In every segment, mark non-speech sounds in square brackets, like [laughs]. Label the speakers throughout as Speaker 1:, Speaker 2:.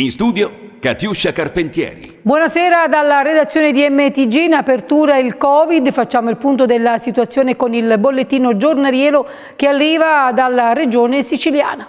Speaker 1: In studio
Speaker 2: Catiuscia Carpentieri.
Speaker 3: Buonasera dalla redazione di MTG, in apertura il Covid, facciamo il punto della situazione con il bollettino giornaliero che arriva dalla regione siciliana.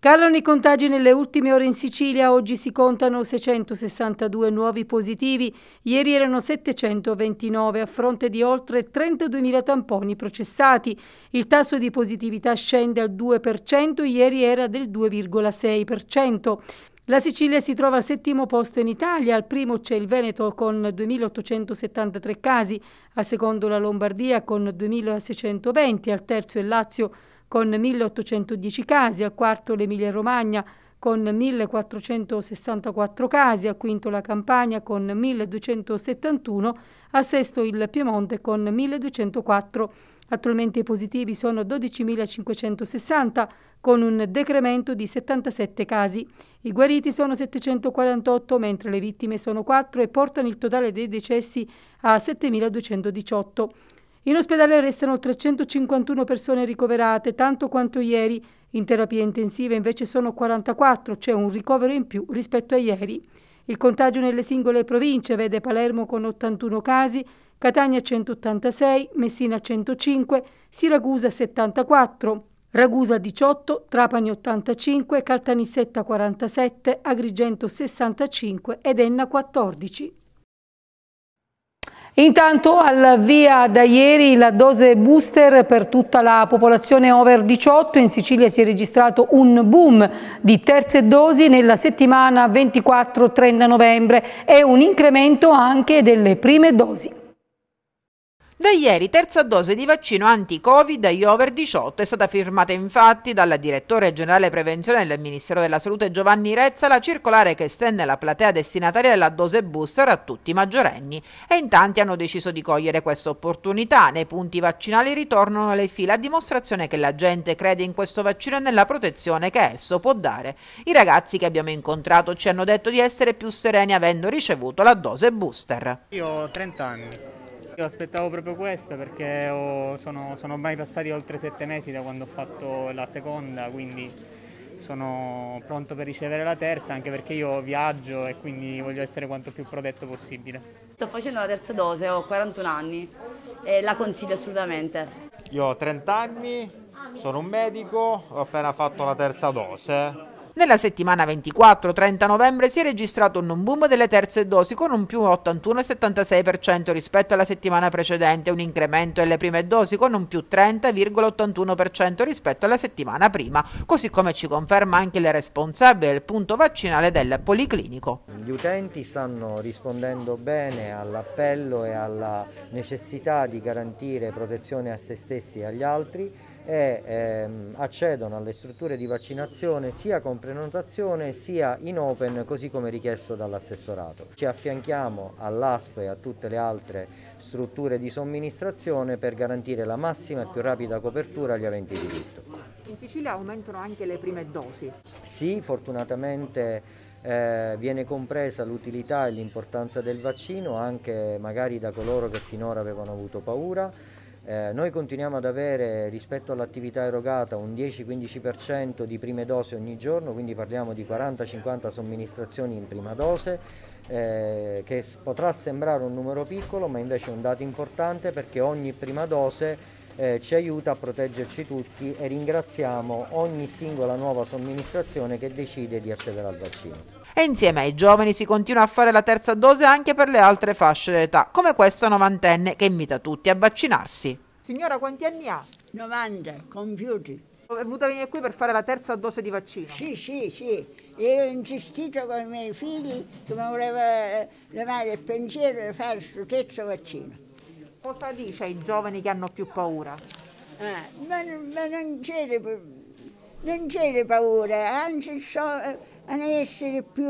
Speaker 3: Calano i contagi nelle ultime ore in Sicilia, oggi si contano 662 nuovi positivi, ieri erano 729 a fronte di oltre 32.000 tamponi processati. Il tasso di positività scende al 2%, ieri era del 2,6%. La Sicilia si trova al settimo posto in Italia, al primo c'è il Veneto con 2.873 casi, al secondo la Lombardia con 2.620, al terzo il Lazio con 1.810 casi, al quarto l'Emilia-Romagna con 1.464 casi, al quinto la Campania con 1.271, al sesto il Piemonte con 1.204. Attualmente i positivi sono 12.560 con un decremento di 77 casi. I guariti sono 748 mentre le vittime sono 4 e portano il totale dei decessi a 7.218. In ospedale restano 351 persone ricoverate, tanto quanto ieri. In terapia intensiva invece sono 44, c'è cioè un ricovero in più rispetto a ieri. Il contagio nelle singole province vede Palermo con 81 casi, Catania 186, Messina 105, Siracusa 74, Ragusa 18, Trapani 85, Caltanissetta 47, Agrigento 65 ed Enna 14. Intanto al via da ieri la dose booster per tutta la popolazione over 18, in Sicilia si è registrato un boom di terze dosi nella settimana 24-30 novembre e un incremento anche delle prime dosi.
Speaker 4: Da ieri terza dose di vaccino anti-Covid agli over 18 è stata firmata infatti dalla direttore generale prevenzione del Ministero della Salute Giovanni Rezza la circolare che estende la platea destinataria della dose booster a tutti i maggiorenni e in tanti hanno deciso di cogliere questa opportunità. Nei punti vaccinali ritornano le file a dimostrazione che la gente crede in questo vaccino e nella protezione che esso può dare. I ragazzi che abbiamo incontrato ci hanno detto di essere più sereni avendo ricevuto la dose booster.
Speaker 1: Io ho 30 anni. Io aspettavo proprio questa perché ho, sono, sono ormai passati oltre sette mesi da quando ho fatto la seconda, quindi sono pronto per ricevere la terza anche perché io viaggio e quindi voglio essere quanto più protetto possibile. Sto facendo la terza dose, ho 41
Speaker 5: anni e la consiglio assolutamente.
Speaker 6: Io ho 30 anni, sono un medico, ho appena fatto la terza dose
Speaker 4: nella settimana 24-30 novembre si è registrato un boom delle terze dosi con un più 81,76% rispetto alla settimana precedente, un incremento delle prime dosi con un più 30,81% rispetto alla settimana prima, così come ci conferma anche il responsabile del punto vaccinale del
Speaker 6: Policlinico. Gli utenti stanno rispondendo bene all'appello e alla necessità di garantire protezione a se stessi e agli altri e ehm, accedono alle strutture di vaccinazione sia con prenotazione sia in open così come richiesto dall'assessorato. Ci affianchiamo all'ASP e a tutte le altre strutture di somministrazione per garantire la massima e più rapida copertura agli aventi diritto.
Speaker 4: In Sicilia aumentano anche le prime dosi?
Speaker 6: Sì, fortunatamente eh, viene compresa l'utilità e l'importanza del vaccino anche magari da coloro che finora avevano avuto paura eh, noi continuiamo ad avere rispetto all'attività erogata un 10-15% di prime dosi ogni giorno, quindi parliamo di 40-50 somministrazioni in prima dose, eh, che potrà sembrare un numero piccolo ma invece è un dato importante perché ogni prima dose eh, ci aiuta a proteggerci tutti e ringraziamo ogni singola nuova somministrazione che decide di accedere al vaccino
Speaker 4: e insieme ai giovani si continua a fare la terza dose anche per le altre fasce d'età, come questa novantenne che invita tutti a vaccinarsi. Signora, quanti anni ha? 90, compiuti. È venuta venire qui per fare la terza dose di vaccino? Sì, sì, sì. E ho insistito con i miei figli che mi voleva eh, levare il pensiero di fare il terzo vaccino. Cosa dice ai giovani che hanno più paura? Ah, ma, ma
Speaker 6: non
Speaker 4: c'è paura, anzi sono... Eh, ad essere più,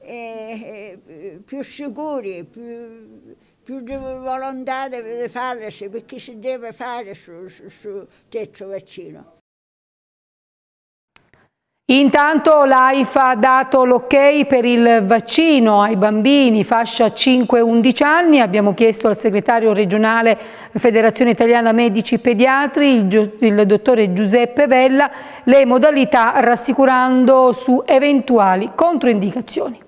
Speaker 4: eh, eh, più sicuri, più, più di volontà di farlo, perché si deve fare sul su, su terzo vaccino.
Speaker 3: Intanto l'AIFA ha dato l'ok per il vaccino ai bambini fascia 5-11 anni, abbiamo chiesto al segretario regionale Federazione Italiana Medici Pediatri, il dottore Giuseppe Vella, le modalità rassicurando su eventuali controindicazioni.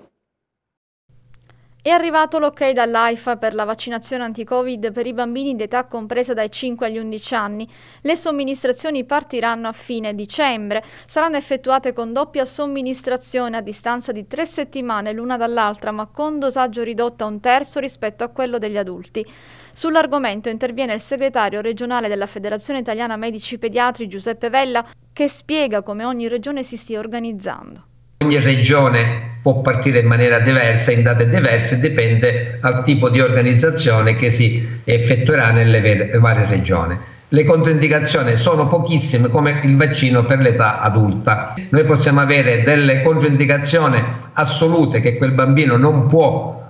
Speaker 5: È arrivato l'ok dall'AIFA per la vaccinazione anti-Covid per i bambini d'età compresa dai 5 agli 11 anni. Le somministrazioni partiranno a fine dicembre. Saranno effettuate con doppia somministrazione a distanza di tre settimane l'una dall'altra, ma con dosaggio ridotto a un terzo rispetto a quello degli adulti. Sull'argomento interviene il segretario regionale della Federazione Italiana Medici Pediatri Giuseppe Vella, che spiega come ogni regione si stia organizzando
Speaker 7: ogni regione può partire in maniera diversa, in date diverse, dipende dal tipo di organizzazione che si effettuerà nelle varie regioni. Le controindicazioni sono pochissime come il vaccino per l'età adulta. Noi possiamo avere delle controindicazioni assolute che quel bambino non può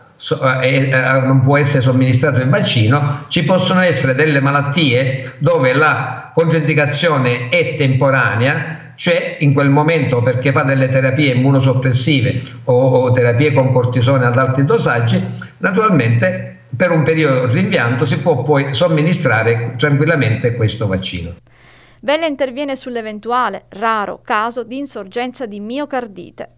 Speaker 7: eh, eh, eh, non può essere somministrato il vaccino, ci possono essere delle malattie dove la controindicazione è temporanea, cioè in quel momento perché fa delle terapie immunosoppressive o, o terapie con cortisone ad alti dosaggi, naturalmente per un periodo rinviato si può poi somministrare tranquillamente questo vaccino.
Speaker 5: Bella interviene sull'eventuale raro caso di insorgenza di miocardite.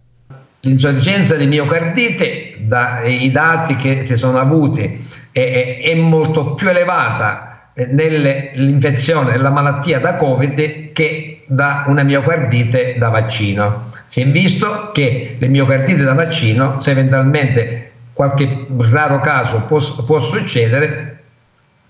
Speaker 7: L'insorgenza di miocardite, dai eh, dati che si sono avuti, è, è molto più elevata eh, nell'infezione, nella malattia da Covid che da una miocardite da vaccino. Si è visto che le miocardite da vaccino, se eventualmente qualche raro caso può, può succedere,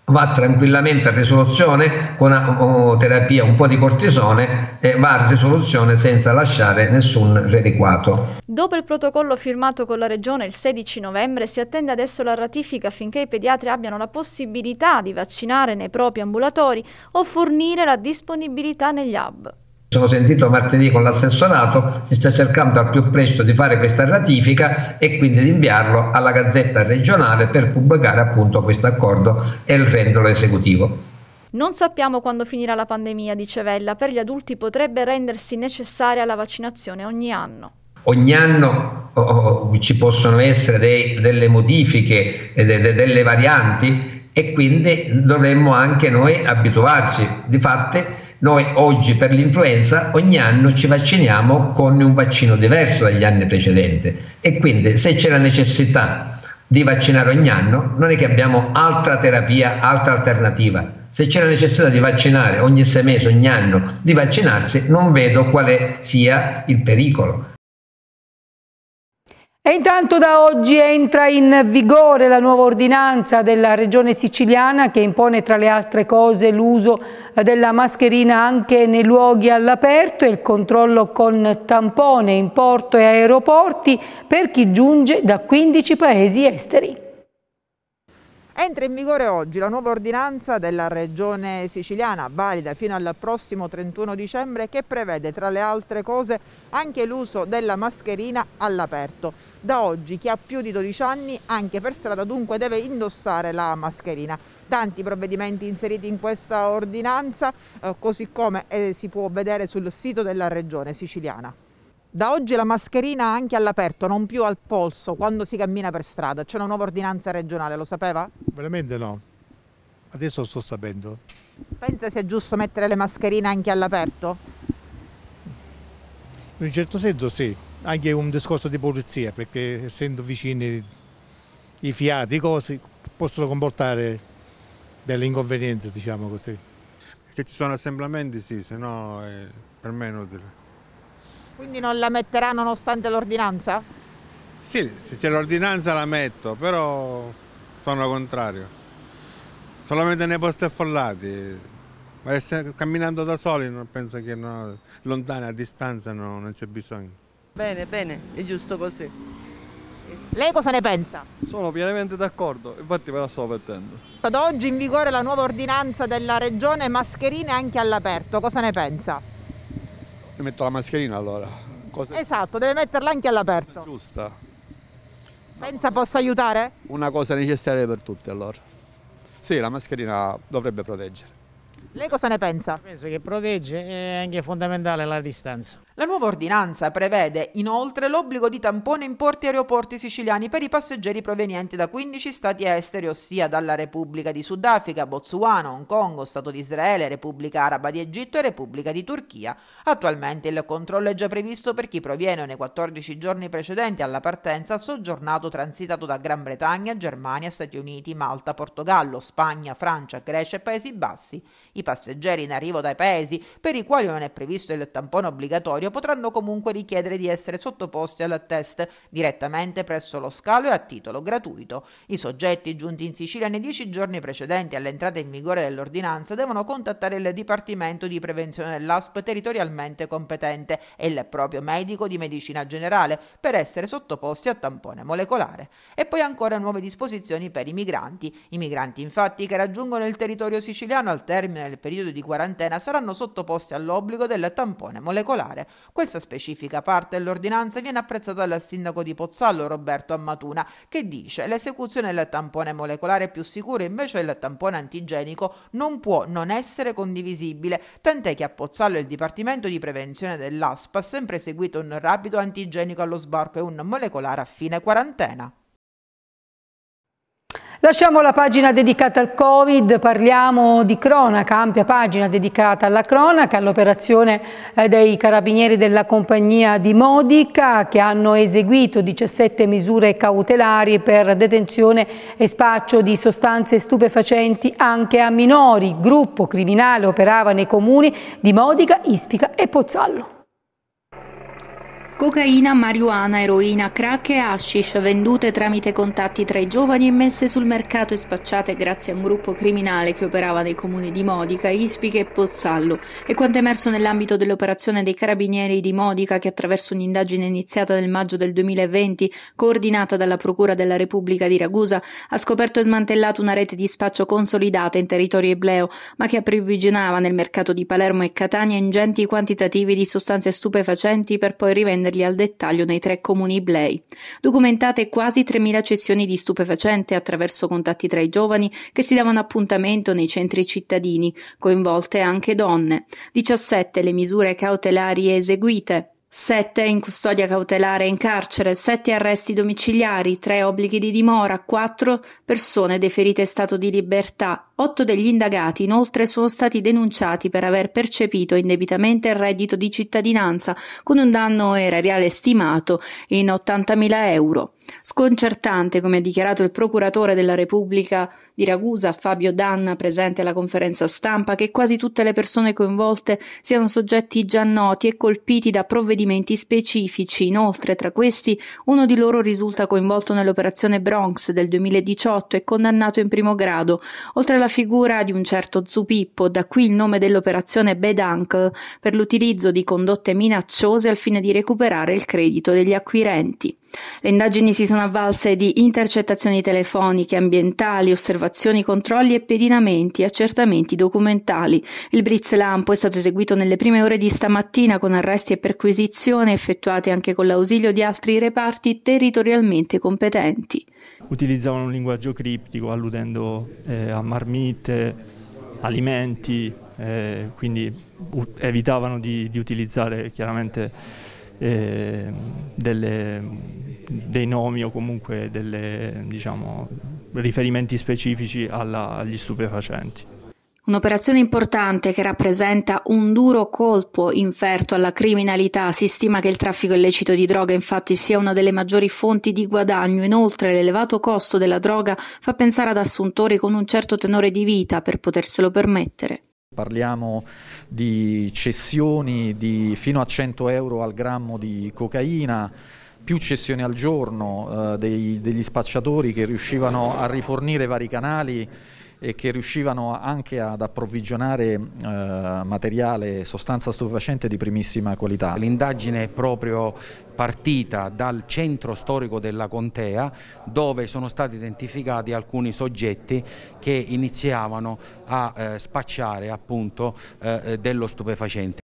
Speaker 7: va tranquillamente a risoluzione con una terapia, un po' di cortisone e va a risoluzione senza lasciare nessun reliquato.
Speaker 5: Dopo il protocollo firmato con la Regione il 16 novembre si attende adesso la ratifica affinché i pediatri abbiano la possibilità di vaccinare nei propri ambulatori o fornire la disponibilità negli hub
Speaker 7: sono sentito martedì con l'assessorato, si sta cercando al più presto di fare questa ratifica e quindi di inviarlo alla Gazzetta regionale per pubblicare appunto questo accordo e renderlo esecutivo.
Speaker 5: Non sappiamo quando finirà la pandemia, dice Vella, per gli adulti potrebbe rendersi necessaria la vaccinazione ogni anno.
Speaker 7: Ogni anno oh, ci possono essere dei, delle modifiche, eh, de, de, delle varianti e quindi dovremmo anche noi abituarci. Difatti, noi oggi per l'influenza ogni anno ci vacciniamo con un vaccino diverso dagli anni precedenti e quindi se c'è la necessità di vaccinare ogni anno non è che abbiamo altra terapia, altra alternativa. Se c'è la necessità di vaccinare ogni sei mesi, ogni anno, di vaccinarsi, non vedo quale sia il pericolo
Speaker 3: e intanto da oggi entra in vigore la nuova ordinanza della Regione Siciliana che impone tra le altre cose l'uso della mascherina anche nei luoghi all'aperto e il controllo con tampone in porto e aeroporti per chi giunge da 15 paesi esteri.
Speaker 4: Entra in vigore oggi la nuova ordinanza della Regione siciliana, valida fino al prossimo 31 dicembre, che prevede tra le altre cose anche l'uso della mascherina all'aperto. Da oggi chi ha più di 12 anni anche per strada dunque deve indossare la mascherina. Tanti provvedimenti inseriti in questa ordinanza, eh, così come eh, si può vedere sul sito della Regione siciliana. Da oggi la mascherina anche all'aperto, non più al polso, quando si cammina per strada. C'è una nuova ordinanza regionale, lo sapeva?
Speaker 6: Veramente no.
Speaker 8: Adesso lo sto sapendo.
Speaker 4: Pensa sia giusto mettere le mascherine anche all'aperto?
Speaker 8: In un certo senso sì, anche un discorso di polizia, perché essendo vicini i fiati, cose, possono comportare delle inconvenienze, diciamo così. Se ci sono assemblamenti sì, se no è per me è inutile.
Speaker 4: Quindi non la metterà nonostante l'ordinanza?
Speaker 8: Sì, se c'è l'ordinanza la metto, però sono contrario. Solamente nei posti affollati, ma camminando da soli penso che no, lontani, a distanza no, non c'è bisogno.
Speaker 4: Bene, bene, è giusto così. Lei cosa ne pensa?
Speaker 6: Sono pienamente d'accordo, infatti me la sto mettendo.
Speaker 4: Ad oggi in vigore la nuova ordinanza della regione mascherine anche all'aperto, cosa ne pensa?
Speaker 8: Mi metto la mascherina allora.
Speaker 4: Cosa... Esatto, deve metterla anche all'aperto.
Speaker 8: Giusta. Pensa possa aiutare? Una cosa necessaria per tutti allora. Sì, la mascherina dovrebbe proteggere.
Speaker 4: Lei cosa ne pensa? Penso che protegge e è anche fondamentale la distanza. La nuova ordinanza prevede inoltre l'obbligo di tampone in porti e aeroporti siciliani per i passeggeri provenienti da 15 stati esteri, ossia dalla Repubblica di Sudafrica, Botswana, Hong Kong, Stato di Israele, Repubblica Araba di Egitto e Repubblica di Turchia. Attualmente il controllo è già previsto per chi proviene nei 14 giorni precedenti alla partenza soggiornato transitato da Gran Bretagna, Germania, Stati Uniti, Malta, Portogallo, Spagna, Francia, Grecia e Paesi Bassi. I passeggeri in arrivo dai paesi per i quali non è previsto il tampone obbligatorio potranno comunque richiedere di essere sottoposti al test direttamente presso lo scalo e a titolo gratuito. I soggetti giunti in Sicilia nei dieci giorni precedenti all'entrata in vigore dell'ordinanza devono contattare il Dipartimento di Prevenzione dell'ASP territorialmente competente e il proprio medico di medicina generale per essere sottoposti a tampone molecolare. E poi ancora nuove disposizioni per i migranti. I migranti infatti che raggiungono il territorio siciliano al termine del nel periodo di quarantena saranno sottoposti all'obbligo del tampone molecolare. Questa specifica parte dell'ordinanza viene apprezzata dal sindaco di Pozzallo Roberto Ammatuna che dice l'esecuzione del tampone molecolare è più sicuro, invece il tampone antigenico non può non essere condivisibile, tant'è che a Pozzallo il Dipartimento di Prevenzione dell'ASPA ha sempre eseguito un rapido antigenico allo sbarco e un molecolare a fine quarantena.
Speaker 3: Lasciamo la pagina dedicata al Covid, parliamo di cronaca, ampia pagina dedicata alla cronaca, all'operazione eh, dei carabinieri della compagnia di Modica che hanno eseguito 17 misure cautelari per detenzione e spaccio di sostanze stupefacenti anche a minori. gruppo criminale operava nei comuni di Modica, Ispica e Pozzallo.
Speaker 9: Cocaina, marijuana, eroina, crack e hashish vendute tramite contatti tra i giovani e messe sul mercato e spacciate grazie a un gruppo criminale che operava nei comuni di Modica, Ispica e Pozzallo. E quanto emerso nell'ambito dell'operazione dei carabinieri di Modica che attraverso un'indagine iniziata nel maggio del 2020, coordinata dalla Procura della Repubblica di Ragusa, ha scoperto e smantellato una rete di spaccio consolidata in territorio ebleo, ma che approvvigionava nel mercato di Palermo e Catania ingenti quantitativi di sostanze stupefacenti per poi rivendere scenderli al dettaglio nei tre comuni iblei. Documentate quasi 3.000 cessioni di stupefacente attraverso contatti tra i giovani che si davano appuntamento nei centri cittadini, coinvolte anche donne. 17 le misure cautelari eseguite, 7 in custodia cautelare in carcere, 7 arresti domiciliari, 3 obblighi di dimora, 4 persone deferite in stato di libertà. 8 degli indagati inoltre sono stati denunciati per aver percepito indebitamente il reddito di cittadinanza con un danno erariale stimato in 80.000 euro. Sconcertante, come ha dichiarato il procuratore della Repubblica di Ragusa, Fabio Danna, presente alla conferenza stampa, che quasi tutte le persone coinvolte siano soggetti già noti e colpiti da provvedimenti specifici. Inoltre, tra questi, uno di loro risulta coinvolto nell'operazione Bronx del 2018 e condannato in primo grado, oltre alla figura di un certo Zupippo, da qui il nome dell'operazione Bad Uncle, per l'utilizzo di condotte minacciose al fine di recuperare il credito degli acquirenti. Le indagini si sono avvalse di intercettazioni telefoniche, ambientali, osservazioni, controlli e pedinamenti, accertamenti documentali. Il Briz Lampo è stato eseguito nelle prime ore di stamattina con arresti e perquisizioni effettuate anche con l'ausilio di altri reparti territorialmente competenti.
Speaker 8: Utilizzavano un linguaggio criptico alludendo eh, a marmite, alimenti, eh, quindi evitavano di, di utilizzare chiaramente eh, delle, dei nomi o comunque dei diciamo, riferimenti specifici alla, agli
Speaker 5: stupefacenti.
Speaker 9: Un'operazione importante che rappresenta un duro colpo inferto alla criminalità. Si stima che il traffico illecito di droga infatti sia una delle maggiori fonti di guadagno. Inoltre l'elevato costo della droga fa pensare ad assuntori con un certo tenore di vita per poterselo permettere.
Speaker 2: Parliamo di cessioni di fino a 100 euro al grammo di cocaina, più cessioni al giorno eh, dei, degli spacciatori che riuscivano a rifornire vari canali e che riuscivano anche ad approvvigionare eh, materiale, sostanza stupefacente di primissima qualità. L'indagine è proprio partita dal centro storico della contea dove sono stati identificati alcuni soggetti che iniziavano a eh, spacciare appunto eh, eh dello stupefacente.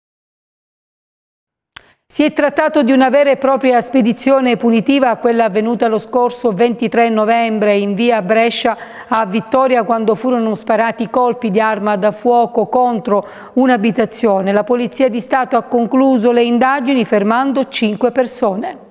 Speaker 3: Si è trattato di una vera e propria spedizione punitiva, quella avvenuta lo scorso 23 novembre in via Brescia a Vittoria quando furono sparati colpi di arma da fuoco contro un'abitazione. La Polizia di Stato ha concluso le indagini fermando cinque persone.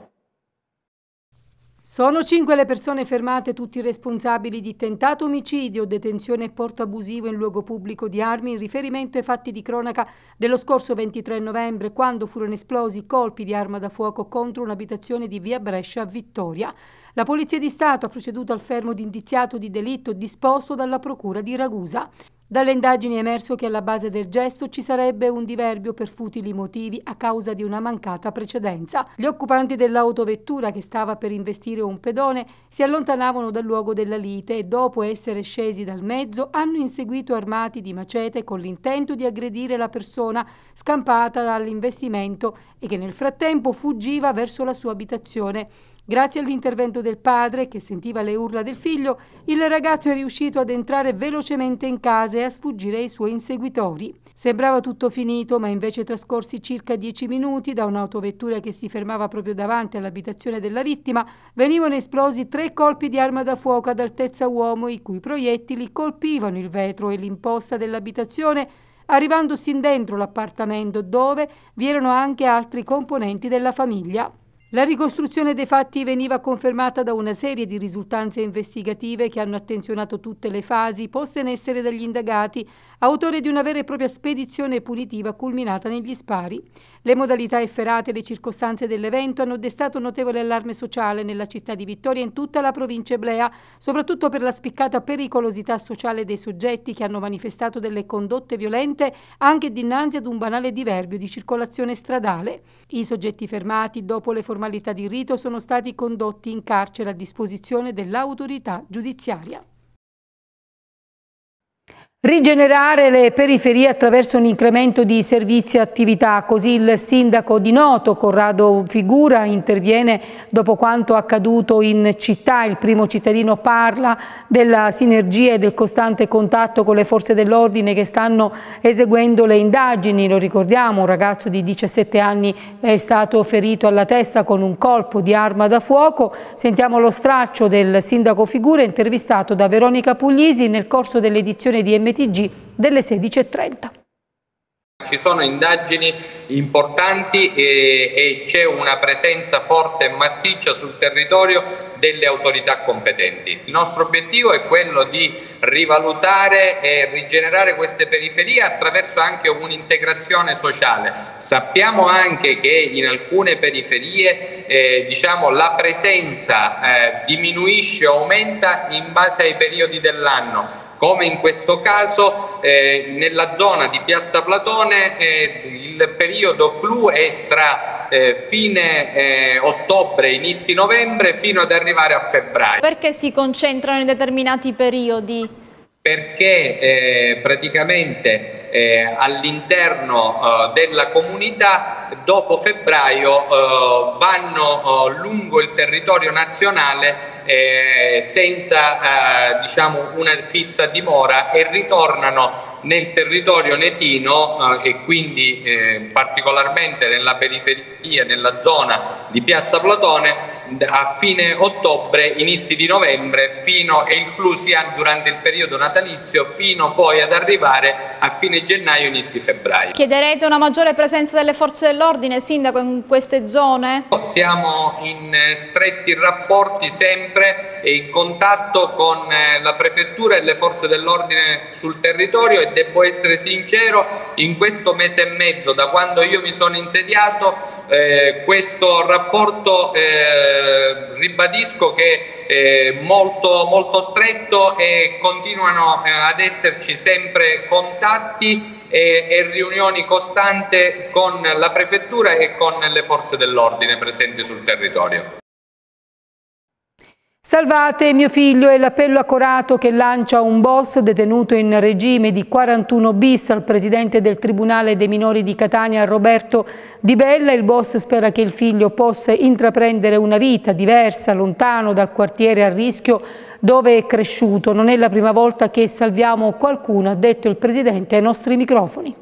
Speaker 3: Sono cinque le persone fermate, tutti responsabili di tentato omicidio, detenzione e porto abusivo in luogo pubblico di armi in riferimento ai fatti di cronaca dello scorso 23 novembre, quando furono esplosi colpi di arma da fuoco contro un'abitazione di via Brescia a Vittoria. La Polizia di Stato ha proceduto al fermo di indiziato di delitto disposto dalla Procura di Ragusa. Dalle indagini è emerso che alla base del gesto ci sarebbe un diverbio per futili motivi a causa di una mancata precedenza. Gli occupanti dell'autovettura che stava per investire un pedone si allontanavano dal luogo della lite e dopo essere scesi dal mezzo hanno inseguito armati di macete con l'intento di aggredire la persona scampata dall'investimento e che nel frattempo fuggiva verso la sua abitazione. Grazie all'intervento del padre, che sentiva le urla del figlio, il ragazzo è riuscito ad entrare velocemente in casa e a sfuggire ai suoi inseguitori. Sembrava tutto finito, ma invece trascorsi circa dieci minuti da un'autovettura che si fermava proprio davanti all'abitazione della vittima, venivano esplosi tre colpi di arma da fuoco ad altezza uomo, i cui proiettili colpivano il vetro e l'imposta dell'abitazione, arrivando sin dentro l'appartamento dove vi erano anche altri componenti della famiglia. La ricostruzione dei fatti veniva confermata da una serie di risultanze investigative che hanno attenzionato tutte le fasi poste in essere dagli indagati, autore di una vera e propria spedizione punitiva culminata negli spari. Le modalità efferate e le circostanze dell'evento hanno destato notevole allarme sociale nella città di Vittoria e in tutta la provincia eblea, soprattutto per la spiccata pericolosità sociale dei soggetti che hanno manifestato delle condotte violente anche dinanzi ad un banale diverbio di circolazione stradale. I soggetti fermati, dopo le formalità di rito, sono stati condotti in carcere a disposizione dell'autorità giudiziaria. Rigenerare le periferie attraverso un incremento di servizi e attività, così il sindaco di Noto, Corrado Figura, interviene dopo quanto accaduto in città. Il primo cittadino parla della sinergia e del costante contatto con le forze dell'ordine che stanno eseguendo le indagini. Lo ricordiamo, un ragazzo di 17 anni è stato ferito alla testa con un colpo di arma da fuoco. Sentiamo lo straccio del sindaco Figura intervistato da Veronica Puglisi nel corso dell'edizione di MT TG delle 16.30.
Speaker 1: Ci sono indagini importanti e, eh, e c'è una presenza forte e massiccia sul territorio delle autorità competenti. Il nostro obiettivo è quello di rivalutare e rigenerare queste periferie attraverso anche un'integrazione sociale. Sappiamo anche che in alcune periferie eh, diciamo, la presenza eh, diminuisce o aumenta in base ai periodi dell'anno come in questo caso, eh, nella zona di Piazza Platone eh, il periodo clou è tra eh, fine eh, ottobre, inizi novembre fino ad arrivare a febbraio.
Speaker 5: Perché si concentrano in determinati periodi?
Speaker 1: Perché eh, praticamente eh, all'interno eh, della comunità dopo febbraio eh, vanno eh, lungo il territorio nazionale eh, senza diciamo, una fissa dimora e ritornano nel territorio netino e quindi particolarmente nella periferia, nella zona di Piazza Platone a fine ottobre, inizi di novembre fino e inclusi durante il periodo natalizio fino poi ad arrivare a fine gennaio, inizi febbraio.
Speaker 5: Chiederete una maggiore presenza delle forze dell'ordine, Sindaco, in queste zone?
Speaker 1: Siamo in eh, stretti rapporti sempre e in contatto con eh, la Prefettura e le forze dell'ordine sul territorio e devo essere sincero, in questo mese e mezzo, da quando io mi sono insediato, eh, questo rapporto eh, ribadisco che è eh, molto, molto stretto e continuano eh, ad esserci sempre contatti e, eh, e riunioni costanti con la prefettura e con le forze dell'ordine presenti sul territorio.
Speaker 3: Salvate mio figlio è l'appello accorato che lancia un boss detenuto in regime di 41 bis al presidente del Tribunale dei minori di Catania Roberto Di Bella. Il boss spera che il figlio possa intraprendere una vita diversa, lontano dal quartiere a rischio dove è cresciuto. Non è la prima volta che salviamo qualcuno, ha detto il presidente ai nostri microfoni.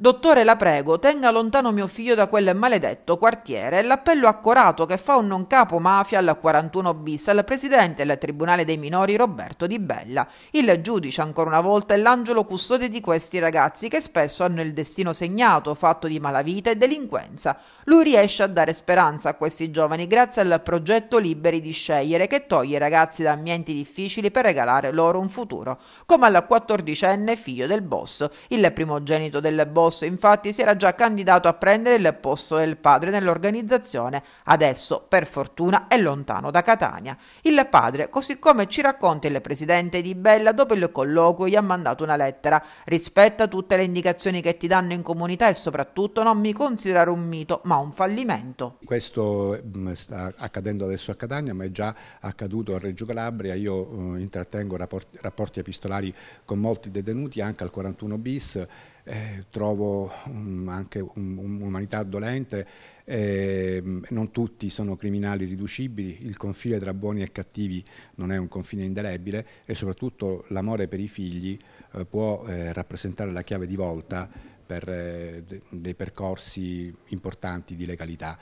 Speaker 4: Dottore, la prego, tenga lontano mio figlio da quel maledetto quartiere. L'appello accorato che fa un non capo mafia al 41 bis al presidente del Tribunale dei Minori Roberto Di Bella. Il giudice, ancora una volta, è l'angelo custode di questi ragazzi che spesso hanno il destino segnato, fatto di malavita e delinquenza. Lui riesce a dare speranza a questi giovani grazie al progetto Liberi di scegliere che toglie i ragazzi da ambienti difficili per regalare loro un futuro, come al 14enne figlio del boss, il primogenito del boss Ramos, infatti, si era già candidato a prendere il posto del padre nell'organizzazione, adesso, per fortuna, è lontano da Catania. Il padre, così come ci racconta il presidente di Bella, dopo il colloquio gli ha mandato una lettera. Rispetta tutte le indicazioni che ti danno in comunità e soprattutto non mi considerare un mito, ma un fallimento.
Speaker 8: Questo mm, sta accadendo adesso a Catania, ma è già accaduto a Reggio Calabria. Io mm, intrattengo rapporti epistolari con molti detenuti, anche al 41 bis eh, trovo um, anche un'umanità dolente, eh, non tutti sono criminali riducibili, il confine tra buoni e cattivi non è un confine indelebile e soprattutto l'amore per i figli eh, può eh, rappresentare la chiave di volta per eh, dei percorsi importanti di legalità.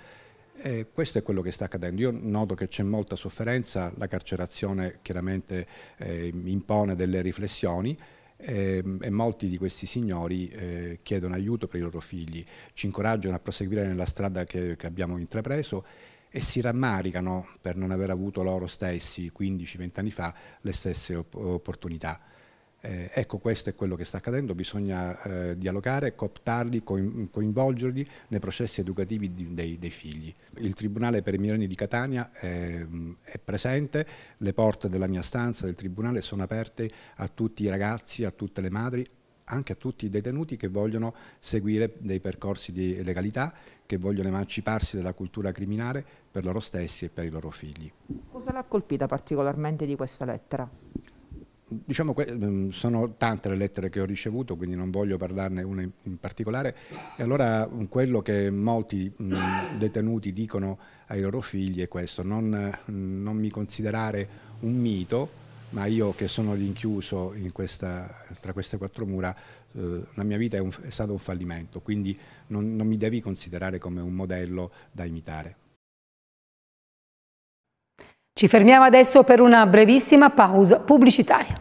Speaker 8: Eh, questo è quello che sta accadendo. Io noto che c'è molta sofferenza, la carcerazione chiaramente eh, impone delle riflessioni e, ehm, e molti di questi signori eh, chiedono aiuto per i loro figli, ci incoraggiano a proseguire nella strada che, che abbiamo intrapreso e si rammaricano per non aver avuto loro stessi 15-20 anni fa le stesse op opportunità. Eh, ecco, questo è quello che sta accadendo, bisogna eh, dialogare, cooptarli, coinvolgerli nei processi educativi di, dei, dei, figli. Il Tribunale per i minorenni di Catania è, ehm, è presente, le porte della mia stanza del Tribunale sono aperte a tutti i ragazzi, a tutte le madri, anche a tutti i detenuti che vogliono seguire dei percorsi di legalità, che vogliono emanciparsi dalla cultura criminale per loro stessi e per i loro figli.
Speaker 4: Cosa l'ha colpita particolarmente di questa lettera?
Speaker 8: Diciamo, mm, sono tante le lettere che ho ricevuto, quindi non voglio parlarne una in particolare. E allora mm, quello che molti mm, detenuti dicono ai loro figli è questo, non, non mi considerare un mito, ma io che sono rinchiuso questa, tra queste quattro mura, eh, la mia vita è, un, è, stato un fallimento, quindi non, non mi devi considerare come un modello da imitare.
Speaker 3: Ci fermiamo adesso per una brevissima pausa pubblicitaria.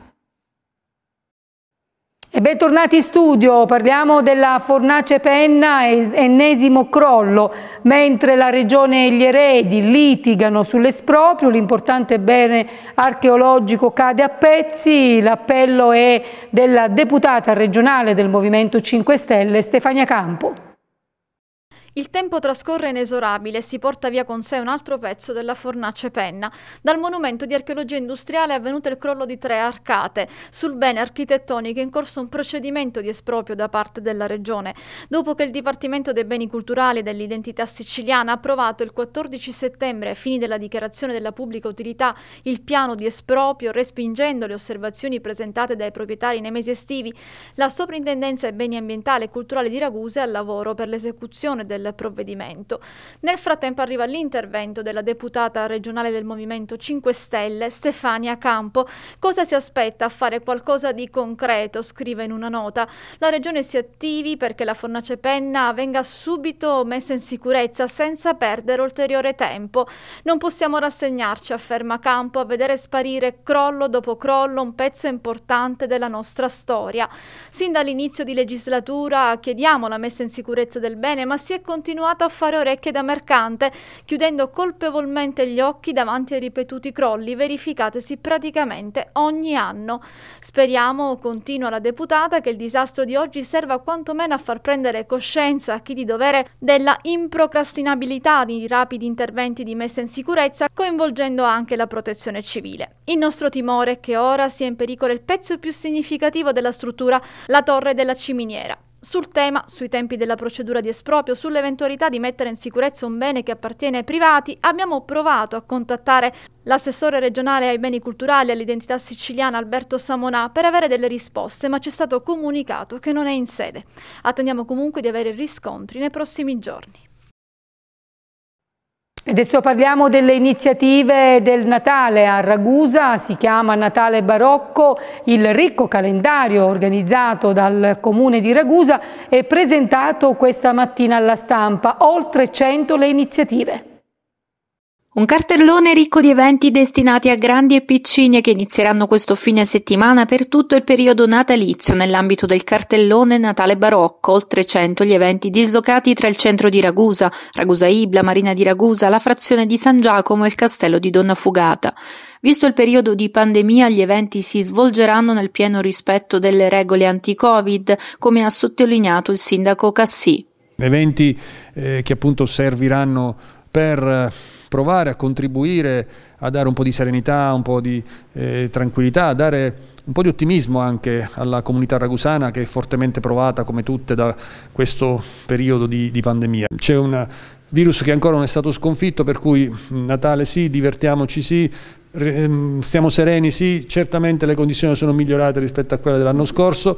Speaker 3: E bentornati in studio, parliamo della Fornace Penna, ennesimo crollo, mentre la regione e gli eredi litigano sull'esproprio, l'importante bene archeologico cade a pezzi, l'appello è della deputata regionale del Movimento 5 Stelle Stefania Campo.
Speaker 5: Il tempo trascorre inesorabile e si porta via con sé un altro pezzo della fornace penna. Dal monumento di archeologia industriale è avvenuto il crollo di tre arcate. Sul bene architettonico è in corso un procedimento di esproprio da parte della regione, dopo che il Dipartimento dei Beni Culturali e dell'Identità Siciliana ha approvato il 14 settembre, ai fini della dichiarazione della pubblica utilità, il piano di esproprio, respingendo le osservazioni presentate dai proprietari nei mesi estivi. La Soprintendenza e Beni Ambientale e Culturale di Ragusa è al lavoro per l'esecuzione del provvedimento. Nel frattempo arriva l'intervento della deputata regionale del Movimento 5 Stelle, Stefania Campo. Cosa si aspetta a fare qualcosa di concreto? Scrive in una nota. La regione si attivi perché la fornace penna venga subito messa in sicurezza senza perdere ulteriore tempo. Non possiamo rassegnarci, afferma Campo, a vedere sparire crollo dopo crollo un pezzo importante della nostra storia. Sin dall'inizio di legislatura chiediamo la messa in sicurezza del bene, ma si è con continuato a fare orecchie da mercante, chiudendo colpevolmente gli occhi davanti ai ripetuti crolli verificatesi praticamente ogni anno. Speriamo, continua la deputata, che il disastro di oggi serva quantomeno a far prendere coscienza a chi di dovere della improcrastinabilità di rapidi interventi di messa in sicurezza, coinvolgendo anche la protezione civile. Il nostro timore è che ora sia in pericolo il pezzo più significativo della struttura, la torre della ciminiera sul tema, sui tempi della procedura di esproprio, sull'eventualità di mettere in sicurezza un bene che appartiene ai privati, abbiamo provato a contattare l'assessore regionale ai beni culturali e all'identità siciliana Alberto Samonà per avere delle risposte, ma ci è stato comunicato che non è in sede. Attendiamo comunque di avere riscontri nei prossimi giorni.
Speaker 3: Adesso parliamo delle iniziative del Natale a Ragusa, si chiama Natale Barocco, il ricco calendario organizzato dal comune di Ragusa è presentato questa mattina alla stampa, oltre 100 le iniziative.
Speaker 9: Un cartellone ricco di eventi destinati a grandi e piccini che inizieranno questo fine settimana per tutto il periodo natalizio nell'ambito del cartellone Natale Barocco, oltre 100 gli eventi dislocati tra il centro di Ragusa, Ragusa Ibla, Marina di Ragusa, la frazione di San Giacomo e il castello di Donna Fugata. Visto il periodo di pandemia, gli eventi si svolgeranno nel pieno rispetto delle regole anti-Covid, come ha sottolineato il sindaco Cassì.
Speaker 7: Eventi eh, che appunto serviranno per eh, provare a contribuire a dare un po' di serenità, un po' di eh, tranquillità, a dare un po' di ottimismo anche alla comunità ragusana che è fortemente provata come tutte da questo periodo di, di pandemia. C'è un virus che ancora non è stato sconfitto per cui Natale sì, divertiamoci sì, ehm, stiamo sereni sì, certamente le condizioni sono migliorate rispetto a quelle dell'anno scorso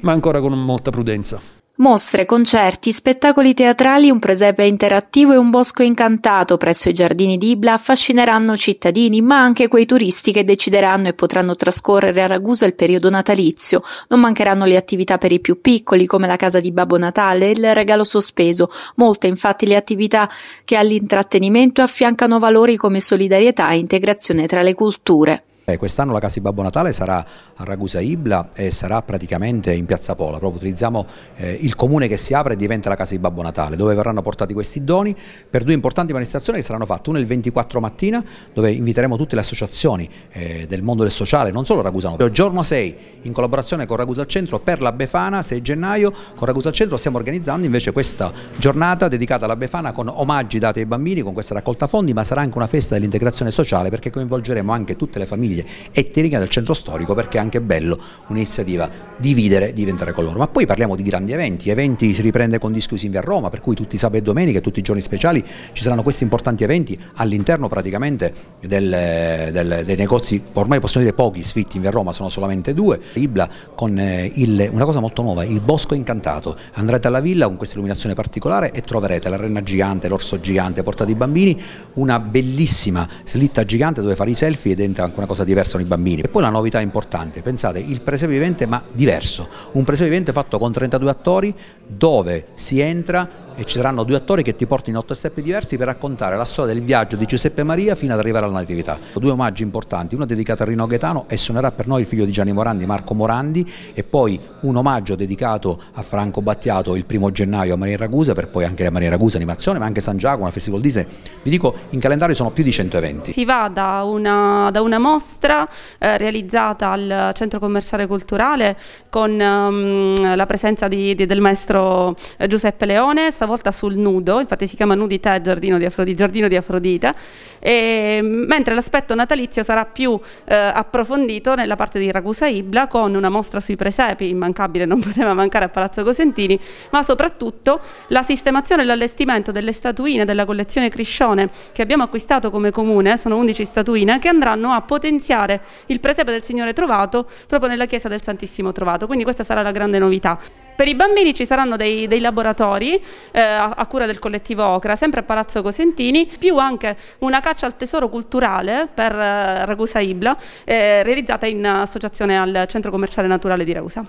Speaker 7: ma ancora con molta prudenza.
Speaker 9: Mostre, concerti, spettacoli teatrali, un presepe interattivo e un bosco incantato presso i giardini di Ibla affascineranno cittadini, ma anche quei turisti che decideranno e potranno trascorrere a Ragusa il periodo natalizio. Non mancheranno le attività per i più piccoli, come la casa di Babbo Natale e il regalo sospeso. Molte infatti le attività che all'intrattenimento affiancano valori come solidarietà e integrazione tra le culture.
Speaker 2: Eh, Quest'anno la casa di Babbo Natale sarà a Ragusa Ibla e sarà praticamente in Piazza Pola, proprio utilizziamo eh, il comune che si apre e diventa la casa di Babbo Natale, dove verranno portati questi doni per due importanti manifestazioni che saranno fatte, una il 24 mattina dove inviteremo tutte le associazioni eh, del mondo del sociale, non solo Ragusano, giorno 6 in collaborazione con Ragusa Centro per la Befana, 6 gennaio con Ragusa Centro stiamo organizzando invece questa giornata dedicata alla Befana con omaggi dati ai bambini, con questa raccolta fondi, ma sarà anche una festa dell'integrazione sociale perché coinvolgeremo anche tutte le famiglie famiglie etniche del centro storico perché è anche bello un'iniziativa dividere, diventare coloro. Ma poi parliamo di grandi eventi, eventi si riprende con Discus in via Roma, per cui tutti i sabato e domenica, tutti i giorni speciali ci saranno questi importanti eventi all'interno praticamente del, del, dei negozi, ormai possiamo dire pochi sfitti in via Roma, sono solamente due, Ibla con eh, il, una cosa molto nuova, il Bosco Incantato, andrete alla villa con questa illuminazione particolare e troverete la renna gigante, l'orso gigante, portate i bambini, una bellissima slitta gigante dove fare i selfie ed entra anche una cosa diversa con i bambini. E poi la novità importante, pensate, il presepe vivente ma diverso, un presepe vivente fatto con 32 attori dove si entra e ci saranno due attori che ti portano in otto step diversi per raccontare la storia del viaggio di Giuseppe Maria fino ad arrivare alla Natività. Due omaggi importanti, uno dedicato a Rino Gaetano e suonerà per noi il figlio di Gianni Morandi, Marco Morandi, e poi un omaggio dedicato a Franco Battiato il primo gennaio a Maria Ragusa, per poi anche a Maria Ragusa animazione, ma anche San Giacomo, la Festival Disney. Vi dico, in calendario sono più di 100 eventi.
Speaker 3: Si va da una, da una mostra eh, realizzata al Centro Commerciale Culturale con um, la presenza di, di, del maestro eh, Giuseppe Leone, volta sul nudo, infatti si chiama Nudità Giardino di, Afrodita, Giardino di Afrodita e, mentre l'aspetto natalizio sarà più eh, approfondito nella parte di Ragusa Ibla con una mostra sui presepi, immancabile, non [laughs] poteva mancare a Palazzo Cosentini, ma soprattutto la sistemazione e l'allestimento delle statuine della collezione Criscione che abbiamo acquistato come comune, sono 11 statuine, che andranno a potenziare il presepe del Signore Trovato proprio nella chiesa del Santissimo Trovato, quindi questa sarà la grande novità. Per i bambini ci saranno dei, dei laboratori eh, a, a, cura del collettivo Ocra, sempre a Palazzo Cosentini, più anche una casa caccia al tesoro culturale per eh, Ragusa Ibla, eh, realizzata in associazione al Centro Commerciale Naturale di Ragusa.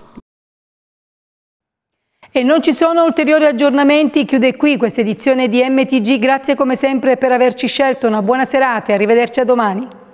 Speaker 3: E non ci sono ulteriori aggiornamenti, chiude qui questa edizione di MTG, grazie come sempre per averci scelto, una buona serata e arrivederci a domani.